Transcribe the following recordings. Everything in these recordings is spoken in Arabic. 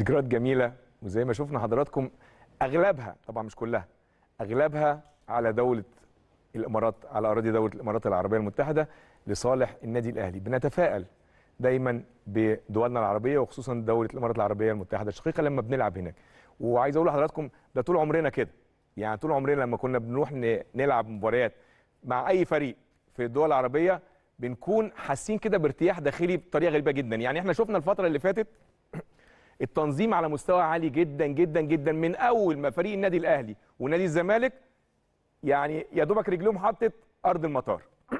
ذكريات جميله وزي ما شفنا حضراتكم اغلبها طبعا مش كلها اغلبها على دوله الامارات على اراضي دوله الامارات العربيه المتحده لصالح النادي الاهلي بنتفائل دايما بدولنا العربيه وخصوصا دوله الامارات العربيه المتحده الشقيقه لما بنلعب هناك وعايز اقول لحضراتكم ده طول عمرنا كده يعني طول عمرنا لما كنا بنروح نلعب مباريات مع اي فريق في الدول العربيه بنكون حاسين كده بارتياح داخلي بطريقه غريبه جدا يعني احنا شفنا الفتره اللي فاتت التنظيم على مستوى عالي جدا جدا جدا من اول ما فريق النادي الاهلي ونادي الزمالك يعني يا دوبك رجلهم حطت ارض المطار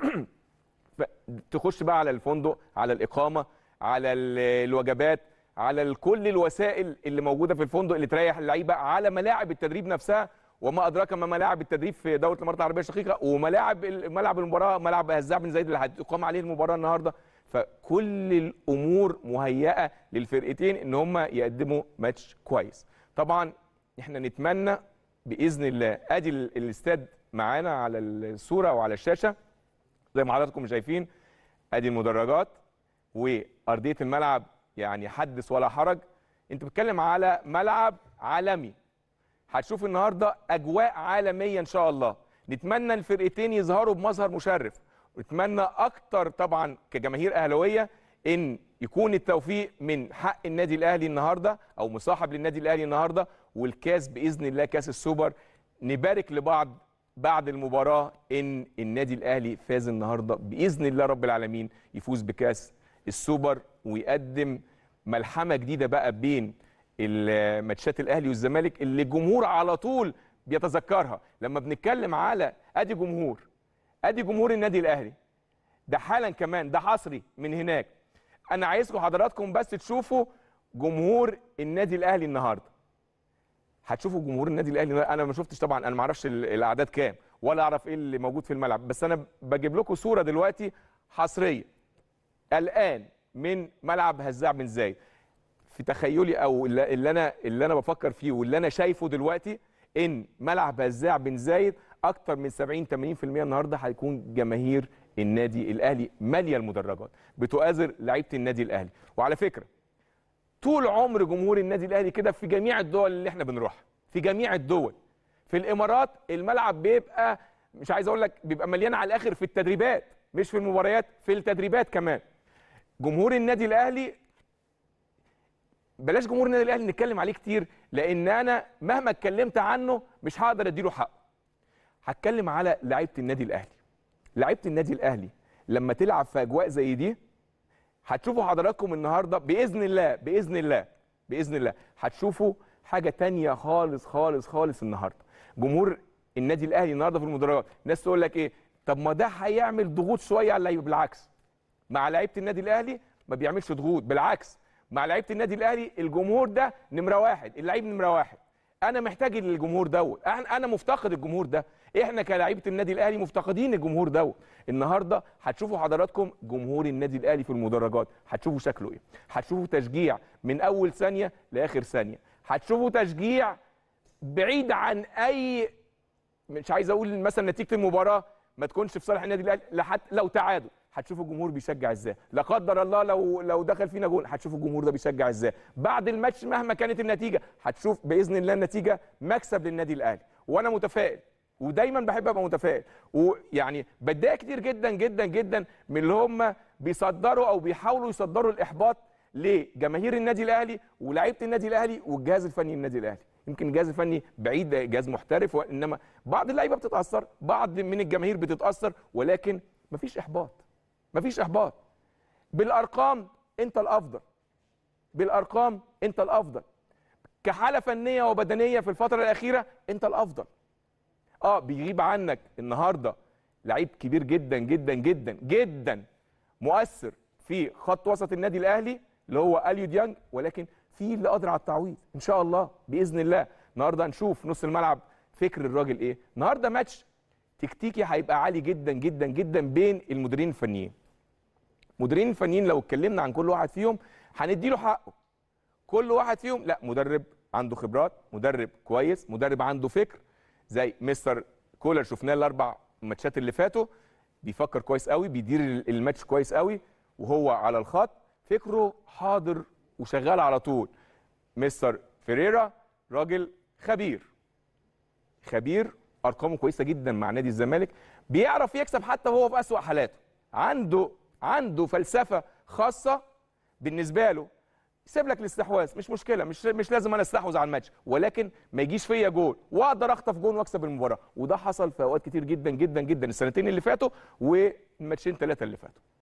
تخش بقى على الفندق على الاقامه على الوجبات على كل الوسائل اللي موجوده في الفندق اللي تريح اللعيبه على ملاعب التدريب نفسها وما ادراك ما ملاعب التدريب في دوله الامارات العربيه الشقيقه وملاعب ملعب المباراه ملعب هزاع بن زايد اللي هتقام عليه المباراه النهارده فكل الامور مهيئه للفرقتين ان هم يقدموا ماتش كويس طبعا احنا نتمنى باذن الله ادي الاستاد معانا على الصوره وعلى الشاشه زي ما حضراتكم شايفين ادي المدرجات وارضيه الملعب يعني حدث ولا حرج انت بتتكلم على ملعب عالمي هتشوف النهارده اجواء عالميه ان شاء الله نتمنى الفرقتين يظهروا بمظهر مشرف واتمنى اكتر طبعا كجماهير اهلاويه ان يكون التوفيق من حق النادي الاهلي النهارده او مصاحب للنادي الاهلي النهارده والكاس باذن الله كاس السوبر نبارك لبعض بعد المباراه ان النادي الاهلي فاز النهارده باذن الله رب العالمين يفوز بكاس السوبر ويقدم ملحمه جديده بقى بين الماتشات الاهلي والزمالك اللي الجمهور على طول بيتذكرها لما بنتكلم على ادي جمهور ادي جمهور النادي الاهلي ده حالا كمان ده حصري من هناك انا عايزكم حضراتكم بس تشوفوا جمهور النادي الاهلي النهارده هتشوفوا جمهور النادي الاهلي انا ما شفتش طبعا انا ما اعرفش الاعداد كام ولا اعرف ايه اللي موجود في الملعب بس انا بجيب لكم صوره دلوقتي حصريه الان من ملعب هزاع بن زايد في تخيلي او اللي انا اللي انا بفكر فيه واللي انا شايفه دلوقتي ان ملعب هزاع بن زايد اكتر من 70 80% النهارده هيكون جماهير النادي الاهلي ماليه المدرجات بتؤازر لعيبه النادي الاهلي وعلى فكره طول عمر جمهور النادي الاهلي كده في جميع الدول اللي احنا بنروحها في جميع الدول في الامارات الملعب بيبقى مش عايز اقول لك بيبقى مليان على الاخر في التدريبات مش في المباريات في التدريبات كمان جمهور النادي الاهلي بلاش جمهور النادي الاهلي نتكلم عليه كتير لان انا مهما اتكلمت عنه مش هقدر اديله حقه هتكلم على لعيبه النادي الاهلي لعيبه النادي الاهلي لما تلعب في اجواء زي دي هتشوفوا حضراتكم النهارده باذن الله باذن الله باذن الله هتشوفوا حاجه تانية خالص خالص خالص النهارده جمهور النادي الاهلي النهارده في المدرجات الناس تقول لك ايه طب ما ده هيعمل ضغوط شويه على اللعيبه بالعكس مع لعيبه النادي الاهلي ما بيعملش ضغوط بالعكس مع لعيبه النادي الاهلي الجمهور ده نمره واحد اللعيب نمره واحد انا محتاج للجمهور دوت انا مفتقد الجمهور ده احنا كلاعيبه النادي الاهلي مفتقدين الجمهور دوت النهارده هتشوفوا حضراتكم جمهور النادي الاهلي في المدرجات هتشوفوا شكله ايه هتشوفوا تشجيع من اول ثانيه لاخر ثانيه هتشوفوا تشجيع بعيد عن اي مش عايز اقول مثلا نتيجه المباراه ما تكونش في صالح النادي الاهلي لحد لو تعادل هتشوفوا الجمهور بيشجع ازاي لا قدر الله لو لو دخل فينا جول هتشوفوا الجمهور ده بيشجع ازاي بعد الماتش مهما كانت النتيجه هتشوف باذن الله النتيجه مكسب للنادي الاهلي وانا متفائل ودايما بحب ابقى متفائل ويعني بتضايق كتير جدا جدا جدا من اللي هم بيصدروا او بيحاولوا يصدروا الاحباط لجماهير النادي الاهلي ولاعيبه النادي الاهلي والجهاز الفني للنادي الاهلي يمكن الجهاز الفني بعيد جهاز محترف وانما بعض اللعيبه بتتاثر بعض من الجماهير بتتاثر ولكن مفيش احباط مفيش احباط بالارقام انت الافضل بالارقام انت الافضل كحاله فنيه وبدنيه في الفتره الاخيره انت الافضل اه بيغيب عنك النهارده لعيب كبير جدا جدا جدا جدا مؤثر في خط وسط النادي الاهلي اللي هو اليو ديانج ولكن في اللي قادر على التعويض ان شاء الله باذن الله النهارده هنشوف نص الملعب فكر الراجل ايه النهارده ماتش تكتيكي هيبقى عالي جدا جدا جدا بين المديرين الفنيين مديرين فنيين لو اتكلمنا عن كل واحد فيهم هنديله حقه كل واحد فيهم لا مدرب عنده خبرات مدرب كويس مدرب عنده فكر زي مستر كولر شفناه الاربع ماتشات اللي فاتوا بيفكر كويس قوي بيدير الماتش كويس قوي وهو على الخط فكره حاضر وشغال على طول مستر فيريرا راجل خبير خبير ارقامه كويسه جدا مع نادي الزمالك بيعرف يكسب حتى وهو في اسوا حالاته عنده عنده فلسفه خاصه بالنسبه له سيب لك الاستحواذ مش مشكله مش مش لازم انا استحوذ على الماتش ولكن ما يجيش فيا جول واقدر اخطف جول واكسب المباراه وده حصل في اوقات كتير جدا جدا جدا السنتين اللي فاتوا والماتشين ثلاثه اللي فاتوا